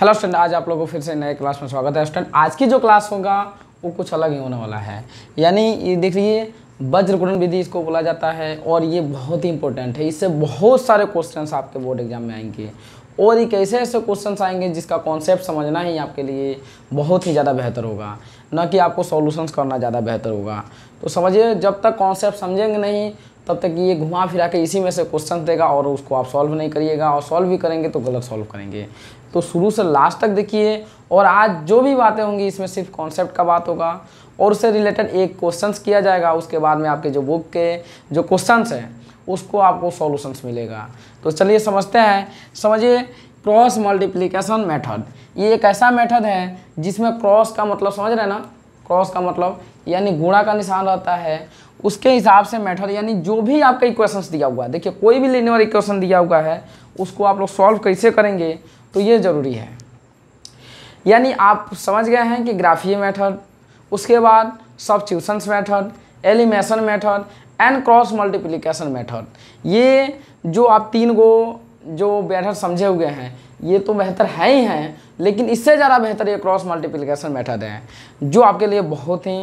hello student आज आप लोगों को फिर से नए क्लास में स्वागत है स्टूडेंट आज की जो क्लास होगा वो कुछ अलग ही होने वाला है यानी ये देख लीजिए वज्रकुंडन विधि इसको बोला जाता है और ये बहुत ही इंपॉर्टेंट है इससे बहुत सारे क्वेश्चंस आपके बोर्ड एग्जाम में आएंगे और ये कैसे ऐसे क्वेश्चन आएंगे जिसका कॉन्सेप्ट समझना ही आपके लिए बहुत ही ज़्यादा बेहतर होगा न कि आपको सोल्यूशन करना ज़्यादा बेहतर होगा तो समझिए जब तक कॉन्सेप्ट समझेंगे नहीं तब तक ये घुमा फिरा के इसी में से क्वेश्चन देगा और उसको आप सॉल्व नहीं करिएगा और सॉल्व भी करेंगे तो गलत सॉल्व करेंगे तो शुरू से लास्ट तक देखिए और आज जो भी बातें होंगी इसमें सिर्फ कॉन्सेप्ट का बात होगा और उससे रिलेटेड एक क्वेश्चन किया जाएगा उसके बाद में आपके जो बुक के जो क्वेश्चन हैं उसको आपको सॉल्यूशंस मिलेगा तो चलिए समझते हैं समझिए क्रॉस मल्टीप्लिकेशन मेथड ये एक ऐसा मेथड है जिसमें क्रॉस का मतलब समझ रहे हैं ना क्रॉस का मतलब यानी गुणा का निशान रहता है उसके हिसाब से मेथड यानी जो भी आपका इक्वेशंस दिया हुआ है देखिए कोई भी लेने वाला इक्वेशन दिया हुआ है उसको आप लोग सॉल्व कैसे करेंगे तो ये ज़रूरी है यानी आप समझ गए हैं कि ग्राफी मेथड उसके बाद substitution method elimination method and cross multiplication method ये जो आप तीन गो जो मेथड समझे हुए हैं ये तो बेहतर है ही हैं लेकिन इससे ज़्यादा बेहतर ये क्रॉस मल्टीप्लिकेशन मेथड है जो आपके लिए बहुत ही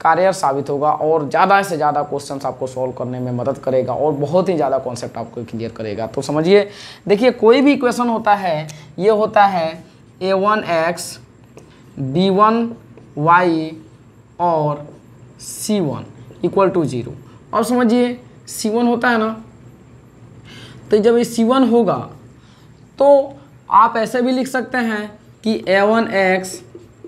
कार्य साबित होगा और ज़्यादा से ज़्यादा क्वेश्चन आपको सॉल्व करने में मदद करेगा और बहुत ही ज़्यादा कॉन्सेप्ट आपको क्लियर करेगा तो समझिए देखिए कोई भी इक्वेशन होता है ये होता है A one X B one Y और C one equal to zero और समझिए सी वन होता है ना तो जब ये सी वन होगा तो आप ऐसे भी लिख सकते हैं कि A one X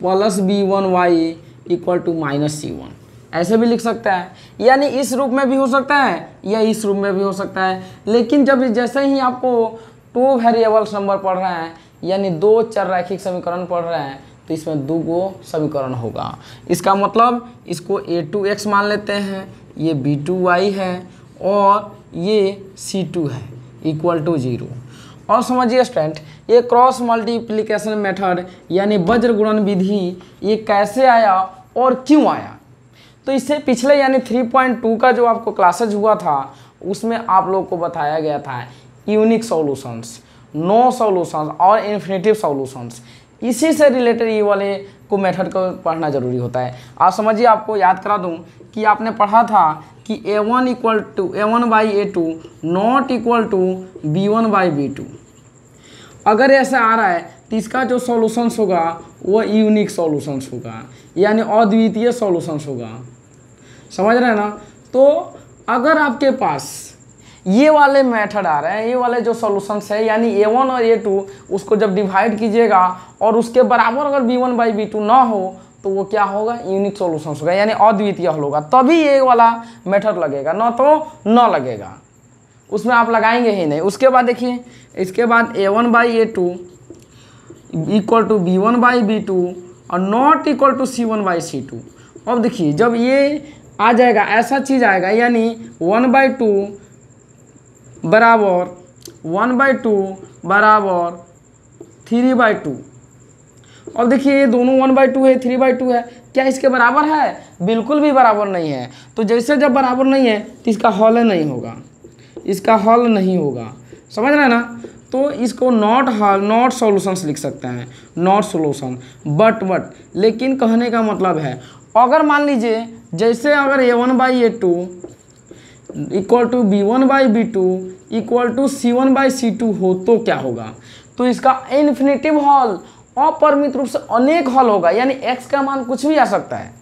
plus B one Y equal to minus C one ऐसे भी लिख सकता है यानी इस रूप में भी हो सकता है या इस रूप में भी हो सकता है लेकिन जब जैसे ही आपको टू वेरिएबल नंबर पढ़ रहे हैं यानी दो चर रैखिक समीकरण पढ़ रहे हैं तो इसमें दो गो समीकरण होगा इसका मतलब इसको ए टू एक्स मान लेते हैं ये बी टू वाई है और ये सी टू है इक्वल टू ज़ीरो और समझिए स्टूडेंट ये क्रॉस मल्टीप्लिकेशन मेथड यानी वज्र गुणन विधि ये कैसे आया और क्यों आया तो इससे पिछले यानी 3.2 का जो आपको क्लासेज हुआ था उसमें आप लोग को बताया गया था यूनिक सॉल्यूशंस नो सॉल्यूशंस और इन्फिनेटिव सॉल्यूशंस इसी से रिलेटेड ये वाले को मेथड को पढ़ना ज़रूरी होता है आप समझिए आपको याद करा दूँ कि आपने पढ़ा था कि A one equal to A one by A two not equal to B one by B two अगर ऐसा आ रहा है तो इसका जो सॉल्यूशंस होगा वो यूनिक सॉल्यूशंस होगा यानी अद्वितीय सॉल्यूशंस होगा समझ रहे हैं ना तो अगर आपके पास ये वाले मेथड आ रहे हैं ये वाले जो सॉल्यूशंस है यानी ए वन और ए टू उसको जब डिवाइड कीजिएगा और उसके बराबर अगर B one by B two ना हो तो वो क्या होगा यूनिक सोल्यूशन होगा यानी अद्वितीय हल होगा तभी ये वाला मेथड लगेगा न तो न लगेगा उसमें आप लगाएंगे ही नहीं उसके बाद देखिए इसके बाद A one by A two equal to B one by B two और not equal to C one by C two अब देखिए जब ये आ जाएगा ऐसा चीज़ आएगा यानी वन बाई टू बराबर वन बाई टू बराबर थ्री बाई टू और देखिए ये दोनों वन बाई टू है थ्री बाई टू है क्या इसके बराबर है बिल्कुल भी बराबर नहीं है तो जैसे जब बराबर नहीं है तो इसका हॉल नहीं होगा इसका हॉल नहीं होगा समझ रहे हैं ना तो इसको नॉट हॉल नॉट सोल्यूशन लिख सकते हैं नॉट सोल्यूशन बट बट लेकिन कहने का मतलब है अगर मान लीजिए जैसे अगर A one by A two equal to B one by B two equal to C one by C two हो तो क्या होगा तो इसका इन्फिनेटिव हॉल अपरिमित रूप से अनेक हल होगा यानी एक्स का मान कुछ भी आ सकता है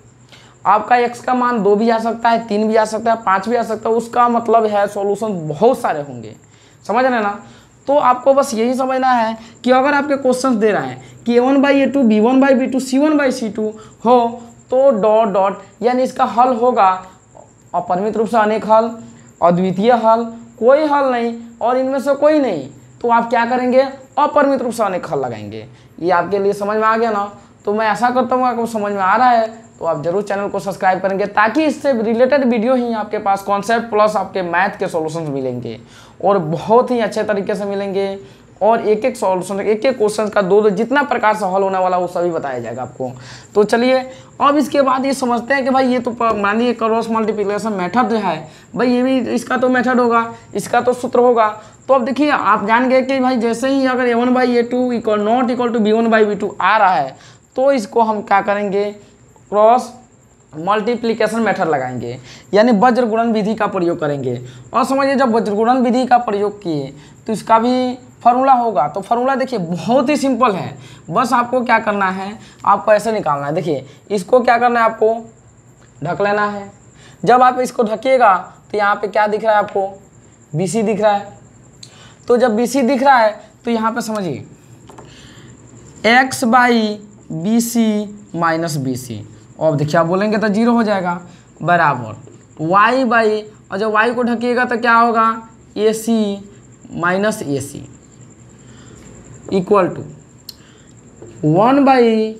आपका एक्स का मान दो भी आ सकता है तीन भी आ सकता है पाँच भी आ सकता है उसका मतलब है सॉल्यूशन बहुत सारे होंगे समझ रहे ना तो आपको बस यही समझना है कि अगर आपके क्वेश्चन दे रहा है कि A one by A two B one by B two C one by C two हो तो डॉट डॉट यानी इसका हल होगा अपरिमित रूप से अनेक हल अद्वितीय हल कोई हल नहीं और इनमें से कोई नहीं तो आप क्या करेंगे अपरिमित रूप से अनेक हल लगाएंगे ये आपके लिए समझ में आ गया ना तो मैं ऐसा करता हूँ आपको समझ में आ रहा है तो आप जरूर चैनल को सब्सक्राइब करेंगे ताकि इससे रिलेटेड वीडियो ही आपके पास कॉन्सेप्ट प्लस आपके मैथ के सोल्यूशन मिलेंगे और बहुत ही अच्छे तरीके से मिलेंगे और एक एक सॉल्यूशन एक एक क्वेश्चन का दो दो जितना प्रकार से हल होने वाला वो सभी बताया जाएगा आपको तो चलिए अब इसके बाद ये समझते हैं कि भाई ये तो मानिए क्रॉस मल्टीप्लिकेशन मेथड जो है भाई ये भी इसका तो मेथड होगा इसका तो सूत्र होगा तो अब देखिए आप जान गए कि भाई जैसे ही अगर A one by A two equal not equal to B one by B two आ रहा है तो इसको हम क्या करेंगे क्रॉस मल्टीप्लीकेशन मेथड लगाएंगे यानी वज्रगुणन विधि का प्रयोग करेंगे और समझिए जब वज्रगुणन विधि का प्रयोग किए तो इसका भी फार्मूला होगा तो फार्मूला देखिए बहुत ही सिंपल है बस आपको क्या करना है आपको ऐसे निकालना है देखिए इसको क्या करना है आपको ढक लेना है जब आप इसको ढकीगा तो यहाँ पे क्या दिख रहा है आपको बी दिख रहा है तो जब बी दिख रहा है तो यहाँ पे समझिए x by b c minus b c और देखिए आप बोलेंगे तो जीरो हो जाएगा बराबर वाई बाई और जब वाई को ढकिएगा तो क्या होगा a c minus a c equal to one by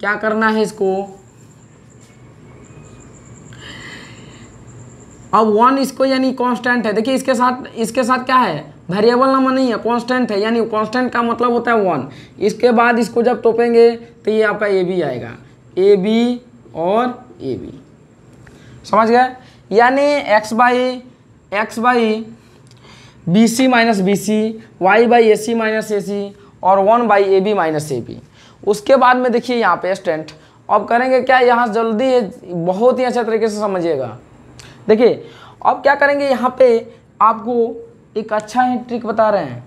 क्या करना है इसको अब वन इसको यानी कांस्टेंट है देखिए इसके साथ इसके साथ क्या है वेरिएबल नंबर नहीं है कांस्टेंट है यानी कांस्टेंट का मतलब होता है वन इसके बाद इसको जब तोपेंगे तो ये आपका ए बी आएगा ए बी और ए बी समझ गए यानी x by x by b c minus b c y by a c minus a c और one by a b minus a b उसके बाद में देखिए यहाँ पे स्टेंट अब करेंगे क्या यहाँ जल्दी बहुत ही अच्छे तरीके से समझिएगा देखिए अब क्या करेंगे यहाँ पे आपको एक अच्छा ही ट्रिक बता रहे हैं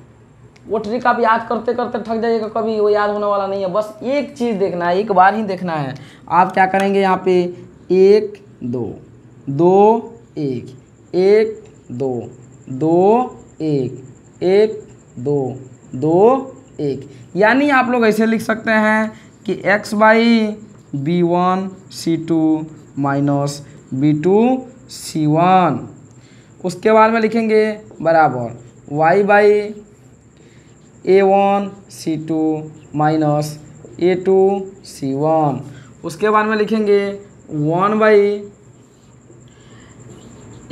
वो ट्रिक आप याद करते करते थक जाइएगा कभी वो याद होने वाला नहीं है बस एक चीज़ देखना है एक बार ही देखना है आप क्या करेंगे यहाँ पे एक दो दो एक एक दो दो एक एक दो दो एक यानी आप लोग ऐसे लिख सकते हैं कि x by b one c two minus b two C one उसके बाद में लिखेंगे बराबर y by a one c two minus a two C one उसके बाद में लिखेंगे one by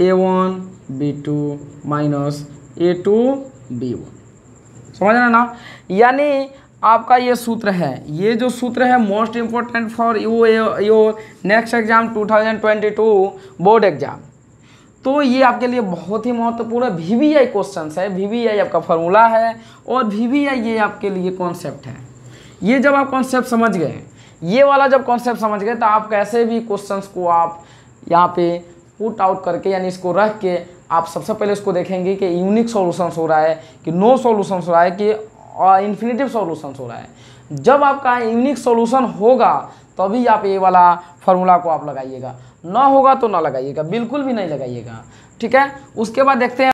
a one b two minus a two B one समझ रहे ना यानी आपका ये सूत्र है ये जो सूत्र है most important for you your next exam 2022 board exam तो ये आपके लिए बहुत ही महत्वपूर्ण वी वी आई क्वेश्चन है वी वी आई आपका फॉर्मूला है और वी वी आई ये आपके लिए कॉन्सेप्ट है ये जब आप कॉन्सेप्ट समझ गए ये वाला जब कॉन्सेप्ट समझ गए तो आप कैसे भी क्वेश्चन को आप यहाँ पे पुट आउट करके यानी इसको रख के आप सबसे पहले इसको देखेंगे कि यूनिक सॉल्यूशंस हो रहा है कि नो सॉल्यूशंस हो रहा है कि इन्फिनेटिव सॉल्यूशंस हो रहा है जब आपका यूनिक सॉल्यूशन होगा तभी आप ये वाला फार्मूला को आप लगाइएगा ना होगा तो ना लगाइएगा बिल्कुल भी नहीं लगाइएगा ठीक है उसके बाद देखते हैं